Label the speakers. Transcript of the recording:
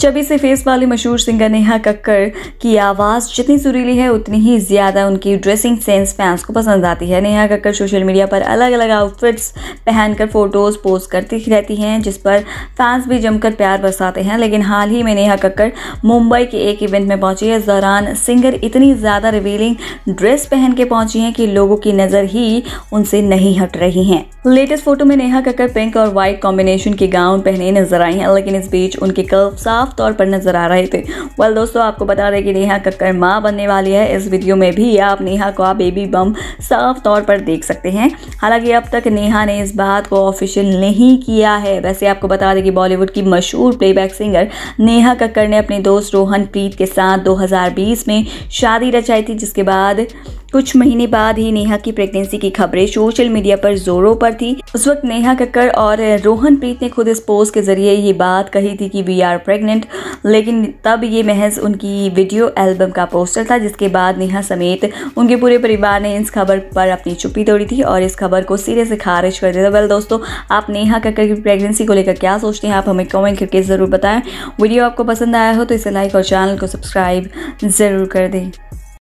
Speaker 1: chubby से face वाली मशहूर सिंगर नेहा कक्कर की आवाज़ जितनी सुरीली है उतनी ही ज़्यादा उनकी ड्रेसिंग सेंस फैंस को पसंद आती है नेहा कक्कर सोशल मीडिया पर अलग अलग आउटफिट्स पहनकर फ़ोटोज़ पोस्ट करती रहती हैं जिस पर फैंस भी जमकर प्यार बरसाते हैं लेकिन हाल ही में नेहा कक्कर मुंबई के एक इवेंट में पहुंची है इस दौरान सिंगर इतनी ज़्यादा रिवीलिंग ड्रेस पहन के पहुंची हैं कि लोगों की नज़र ही उनसे नहीं हट रही हैं लेटेस्ट फोटो में नेहा कक्कर पिंक और वाइट कॉम्बिनेशन के गाउन पहने नजर आई हैं लेकिन इस बीच उनके कर्व साफ साफ तौर पर नजर आ रहे थे वाल दोस्तों आपको बता दें कि नेहा कक्कर माँ बनने वाली है इस वीडियो में भी आप नेहा को आप बेबी बम साफ तौर पर देख सकते हैं हालांकि अब तक नेहा ने इस बात को ऑफिशियल नहीं किया है वैसे आपको बता दें कि बॉलीवुड की मशहूर प्लेबैक सिंगर नेहा कक्कर ने अपने दोस्त रोहन प्रीत के साथ 2020 में शादी रचाई थी जिसके बाद कुछ महीने बाद ही नेहा की प्रेगनेंसी की खबरें सोशल मीडिया पर जोरों पर थी उस वक्त नेहा कक्कर और रोहन प्रीत ने खुद इस पोस्ट के जरिए ये बात कही थी कि वी आर प्रेग्नेंट लेकिन तब ये महज उनकी वीडियो एल्बम का पोस्टर था जिसके बाद नेहा समेत उनके पूरे परिवार ने इस खबर पर अपनी चुप्पी तोड़ी थी और इस खबर को सिरे से खारिज कर दिया था वेल दोस्तों आप नेहा कक्कर की प्रेगनेंसी को लेकर क्या सोचते हैं आप हमें कमेंट करके ज़रूर बताएं वीडियो आपको पसंद आया हो तो इसे लाइक और चैनल को सब्सक्राइब ज़रूर कर दें